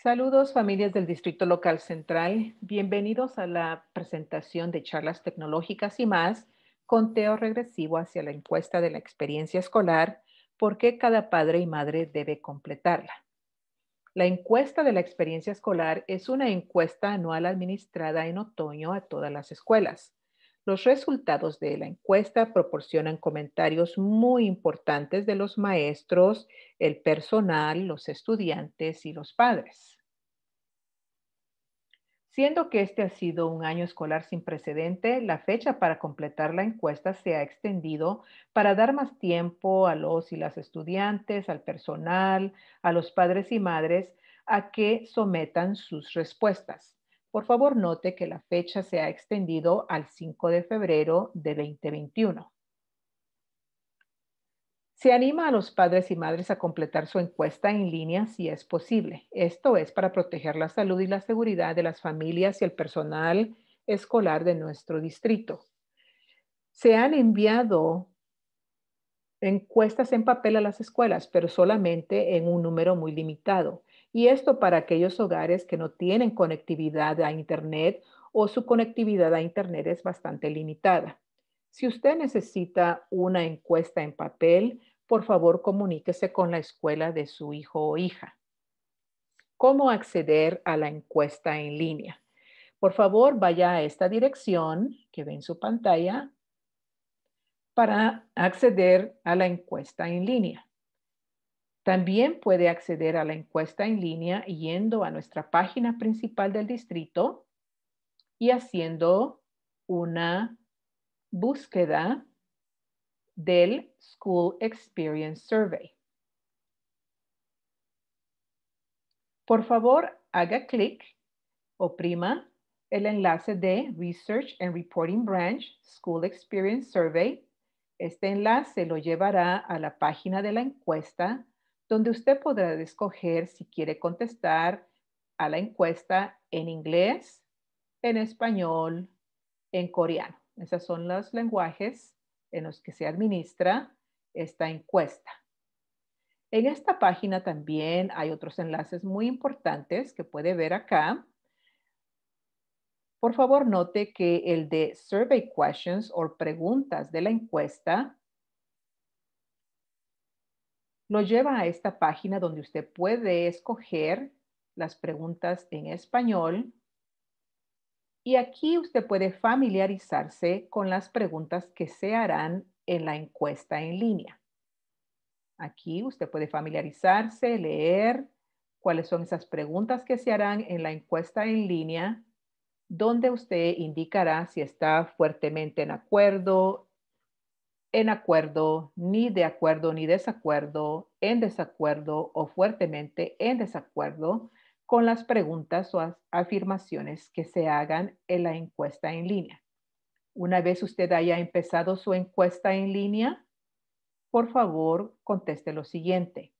Saludos familias del Distrito Local Central. Bienvenidos a la presentación de charlas tecnológicas y más, conteo regresivo hacia la encuesta de la experiencia escolar, por qué cada padre y madre debe completarla. La encuesta de la experiencia escolar es una encuesta anual administrada en otoño a todas las escuelas. Los resultados de la encuesta proporcionan comentarios muy importantes de los maestros, el personal, los estudiantes y los padres. Siendo que este ha sido un año escolar sin precedente, la fecha para completar la encuesta se ha extendido para dar más tiempo a los y las estudiantes, al personal, a los padres y madres a que sometan sus respuestas. Por favor, note que la fecha se ha extendido al 5 de febrero de 2021. Se anima a los padres y madres a completar su encuesta en línea si es posible. Esto es para proteger la salud y la seguridad de las familias y el personal escolar de nuestro distrito. Se han enviado encuestas en papel a las escuelas, pero solamente en un número muy limitado. Y esto para aquellos hogares que no tienen conectividad a Internet o su conectividad a Internet es bastante limitada. Si usted necesita una encuesta en papel, por favor comuníquese con la escuela de su hijo o hija. ¿Cómo acceder a la encuesta en línea? Por favor, vaya a esta dirección que ve en su pantalla para acceder a la encuesta en línea. También puede acceder a la encuesta en línea yendo a nuestra página principal del distrito y haciendo una búsqueda del School Experience Survey. Por favor, haga clic, o prima el enlace de Research and Reporting Branch School Experience Survey. Este enlace lo llevará a la página de la encuesta donde usted podrá escoger si quiere contestar a la encuesta en inglés, en español, en coreano. Esos son los lenguajes en los que se administra esta encuesta. En esta página también hay otros enlaces muy importantes que puede ver acá. Por favor, note que el de Survey Questions o preguntas de la encuesta lo lleva a esta página donde usted puede escoger las preguntas en español y aquí usted puede familiarizarse con las preguntas que se harán en la encuesta en línea. Aquí usted puede familiarizarse, leer cuáles son esas preguntas que se harán en la encuesta en línea, donde usted indicará si está fuertemente en acuerdo, en acuerdo, ni de acuerdo, ni desacuerdo, en desacuerdo o fuertemente en desacuerdo con las preguntas o afirmaciones que se hagan en la encuesta en línea. Una vez usted haya empezado su encuesta en línea, por favor, conteste lo siguiente.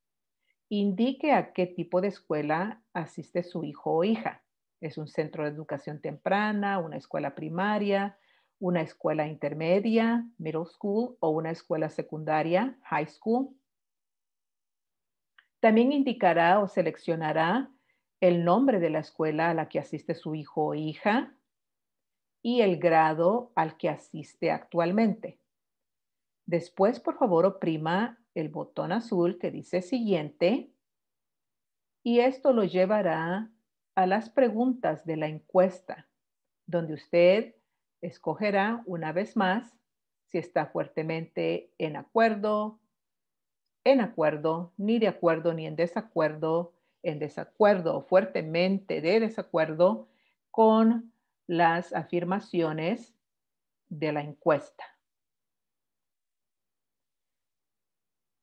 Indique a qué tipo de escuela asiste su hijo o hija. ¿Es un centro de educación temprana, una escuela primaria, una escuela intermedia, middle school, o una escuela secundaria, high school. También indicará o seleccionará el nombre de la escuela a la que asiste su hijo o hija y el grado al que asiste actualmente. Después, por favor, oprima el botón azul que dice siguiente y esto lo llevará a las preguntas de la encuesta, donde usted escogerá una vez más si está fuertemente en acuerdo, en acuerdo, ni de acuerdo, ni en desacuerdo, en desacuerdo, fuertemente de desacuerdo con las afirmaciones de la encuesta.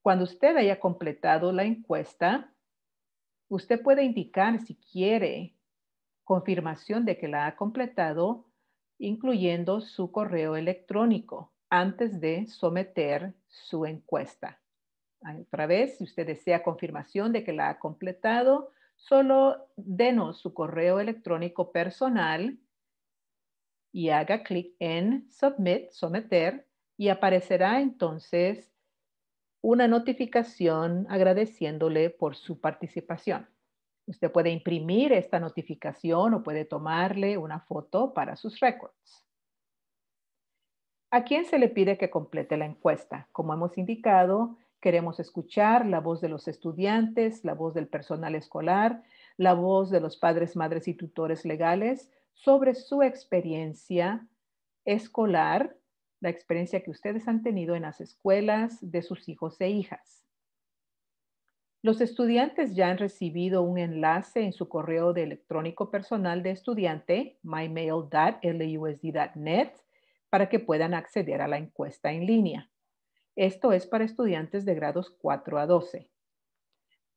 Cuando usted haya completado la encuesta, usted puede indicar si quiere confirmación de que la ha completado incluyendo su correo electrónico, antes de someter su encuesta. Otra vez, si usted desea confirmación de que la ha completado, solo denos su correo electrónico personal y haga clic en Submit, someter, y aparecerá entonces una notificación agradeciéndole por su participación. Usted puede imprimir esta notificación o puede tomarle una foto para sus récords. ¿A quién se le pide que complete la encuesta? Como hemos indicado, queremos escuchar la voz de los estudiantes, la voz del personal escolar, la voz de los padres, madres y tutores legales sobre su experiencia escolar, la experiencia que ustedes han tenido en las escuelas de sus hijos e hijas. Los estudiantes ya han recibido un enlace en su correo de electrónico personal de estudiante, mymail.lusd.net, para que puedan acceder a la encuesta en línea. Esto es para estudiantes de grados 4 a 12.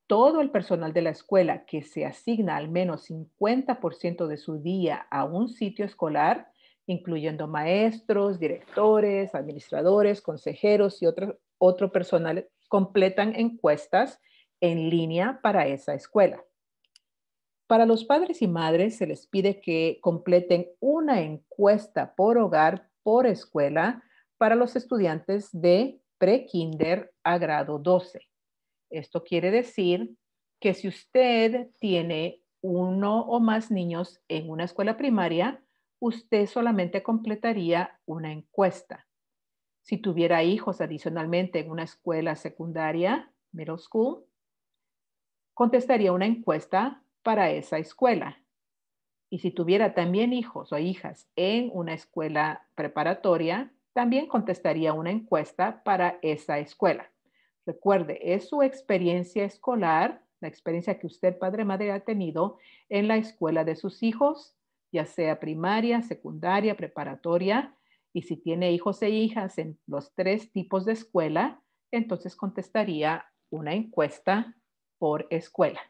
Todo el personal de la escuela que se asigna al menos 50% de su día a un sitio escolar, incluyendo maestros, directores, administradores, consejeros y otro, otro personal, completan encuestas en línea para esa escuela. Para los padres y madres se les pide que completen una encuesta por hogar, por escuela, para los estudiantes de pre-kinder a grado 12. Esto quiere decir que si usted tiene uno o más niños en una escuela primaria, usted solamente completaría una encuesta. Si tuviera hijos adicionalmente en una escuela secundaria, middle school, contestaría una encuesta para esa escuela. Y si tuviera también hijos o hijas en una escuela preparatoria, también contestaría una encuesta para esa escuela. Recuerde, es su experiencia escolar, la experiencia que usted, padre madre, ha tenido en la escuela de sus hijos, ya sea primaria, secundaria, preparatoria. Y si tiene hijos e hijas en los tres tipos de escuela, entonces contestaría una encuesta por escuela.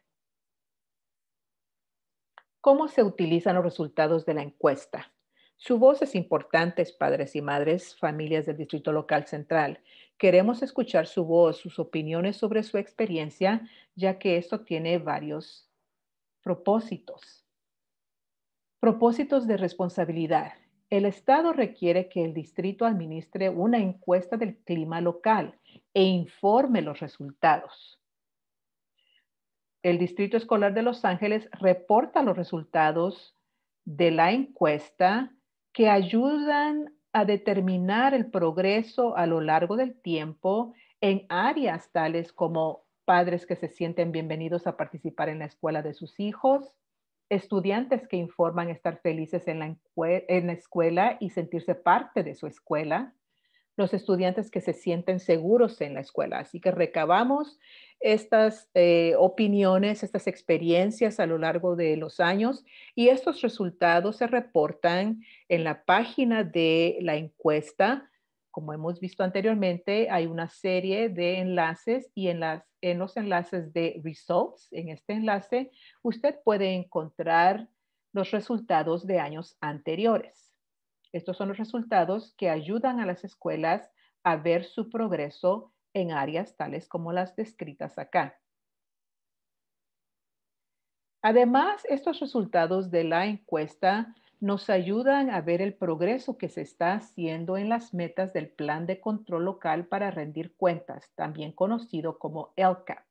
¿Cómo se utilizan los resultados de la encuesta? Su voz es importante, padres y madres, familias del Distrito Local Central. Queremos escuchar su voz, sus opiniones sobre su experiencia, ya que esto tiene varios propósitos. Propósitos de responsabilidad. El Estado requiere que el distrito administre una encuesta del clima local e informe los resultados el Distrito Escolar de Los Ángeles reporta los resultados de la encuesta que ayudan a determinar el progreso a lo largo del tiempo en áreas tales como padres que se sienten bienvenidos a participar en la escuela de sus hijos, estudiantes que informan estar felices en la, escuela y sentirse parte de su escuela, los estudiantes que se sienten seguros en la escuela. Así que recabamos estas eh, opiniones, estas experiencias a lo largo de los años y estos resultados se reportan en la página de la encuesta. Como hemos visto anteriormente, hay una serie de enlaces y en los enlaces de results, en este enlace, usted puede encontrar los resultados de años anteriores. Estos son los resultados que ayudan a las escuelas a ver su progreso en áreas tales como las descritas acá. Además, estos resultados de la encuesta nos ayudan a ver el progreso que se está haciendo en las metas del Plan de Control Local para Rendir Cuentas, también conocido como LCAP.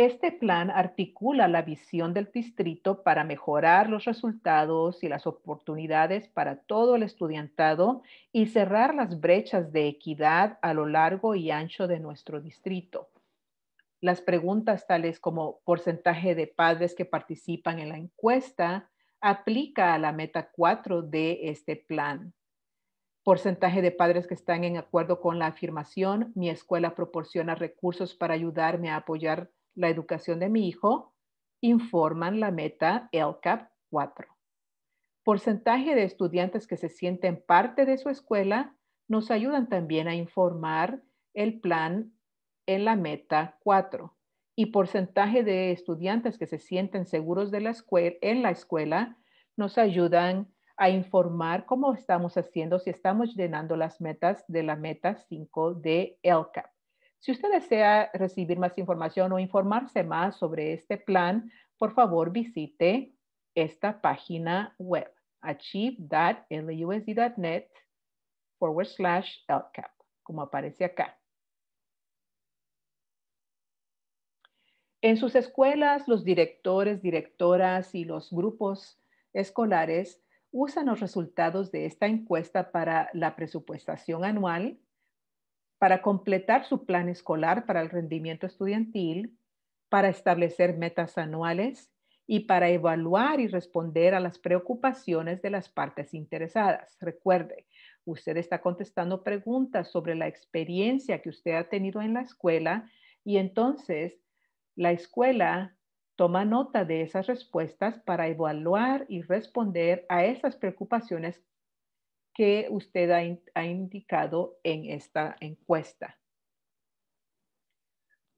Este plan articula la visión del distrito para mejorar los resultados y las oportunidades para todo el estudiantado y cerrar las brechas de equidad a lo largo y ancho de nuestro distrito. Las preguntas tales como porcentaje de padres que participan en la encuesta aplica a la meta 4 de este plan porcentaje de padres que están en acuerdo con la afirmación, mi escuela proporciona recursos para ayudarme a apoyar la educación de mi hijo, informan la meta LCAP 4. Porcentaje de estudiantes que se sienten parte de su escuela nos ayudan también a informar el plan en la meta 4 y porcentaje de estudiantes que se sienten seguros de la escuela, en la escuela nos ayudan a informar cómo estamos haciendo si estamos llenando las metas de la meta 5 de LCAP. Si usted desea recibir más información o informarse más sobre este plan, por favor visite esta página web, achieve.lusd.net forward slash LCAP, como aparece acá. En sus escuelas, los directores, directoras y los grupos escolares usan los resultados de esta encuesta para la presupuestación anual para completar su plan escolar para el rendimiento estudiantil, para establecer metas anuales y para evaluar y responder a las preocupaciones de las partes interesadas. Recuerde, usted está contestando preguntas sobre la experiencia que usted ha tenido en la escuela y entonces la escuela toma nota de esas respuestas para evaluar y responder a esas preocupaciones que usted ha, indicado en esta encuesta.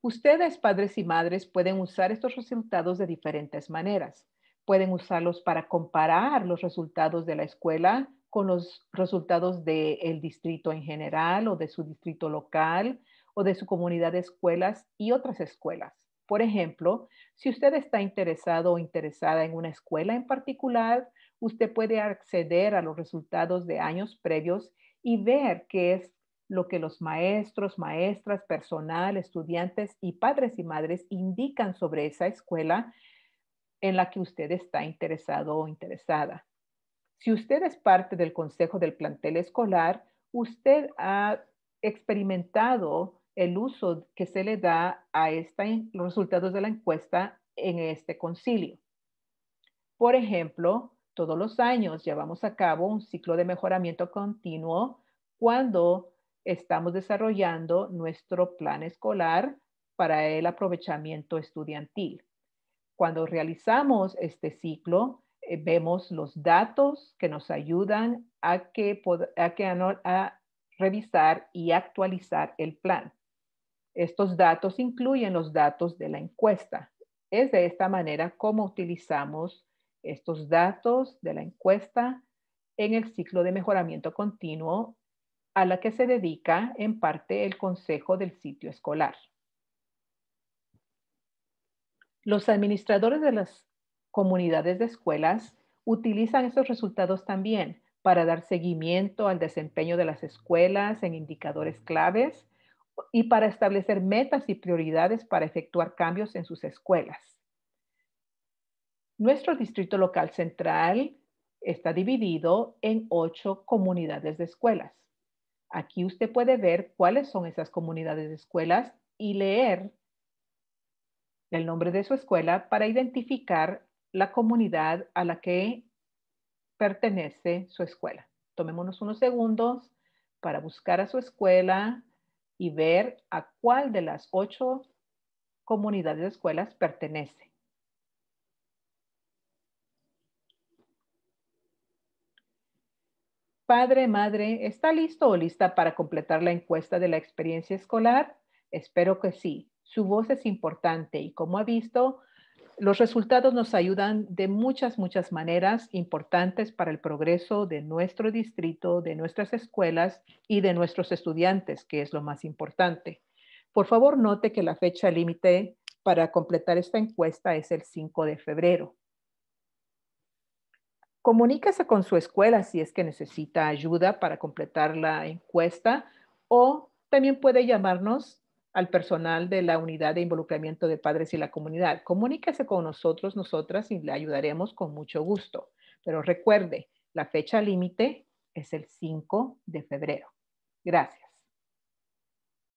Ustedes, padres y madres, pueden usar estos resultados de diferentes maneras. Pueden usarlos para comparar los resultados de la escuela con los resultados del distrito en general o de su distrito local o de su comunidad de escuelas y otras escuelas. Por ejemplo, si usted está interesado o interesada en una escuela en particular, usted puede acceder a los resultados de años previos y ver qué es lo que los maestros, maestras, personal, estudiantes y padres y madres indican sobre esa escuela en la que usted está interesado o interesada. Si usted es parte del consejo del plantel escolar, usted ha experimentado el uso que se le da a los resultados de la encuesta en este concilio. Por ejemplo, todos los años llevamos a cabo un ciclo de mejoramiento continuo cuando estamos desarrollando nuestro plan escolar para el aprovechamiento estudiantil. Cuando realizamos este ciclo, eh, vemos los datos que nos ayudan a, que, a, que, a revisar y actualizar el plan. Estos datos incluyen los datos de la encuesta. Es de esta manera como utilizamos estos datos de la encuesta en el ciclo de mejoramiento continuo a la que se dedica en parte el consejo del sitio escolar. Los administradores de las comunidades de escuelas utilizan estos resultados también para dar seguimiento al desempeño de las escuelas en indicadores claves y para establecer metas y prioridades para efectuar cambios en sus escuelas. Nuestro distrito local central está dividido en ocho comunidades de escuelas. Aquí usted puede ver cuáles son esas comunidades de escuelas y leer el nombre de su escuela para identificar la comunidad a la que pertenece su escuela. Tomémonos unos segundos para buscar a su escuela y ver a cuál de las ocho comunidades de escuelas pertenece. Padre, madre, ¿está listo o lista para completar la encuesta de la experiencia escolar? Espero que sí. Su voz es importante y como ha visto, los resultados nos ayudan de muchas, muchas maneras importantes para el progreso de nuestro distrito, de nuestras escuelas y de nuestros estudiantes, que es lo más importante. Por favor, note que la fecha límite para completar esta encuesta es el 5 de febrero. Comuníquese con su escuela si es que necesita ayuda para completar la encuesta o también puede llamarnos al personal de la unidad de involucramiento de padres y la comunidad. Comuníquese con nosotros, nosotras, y le ayudaremos con mucho gusto. Pero recuerde, la fecha límite es el 5 de febrero. Gracias.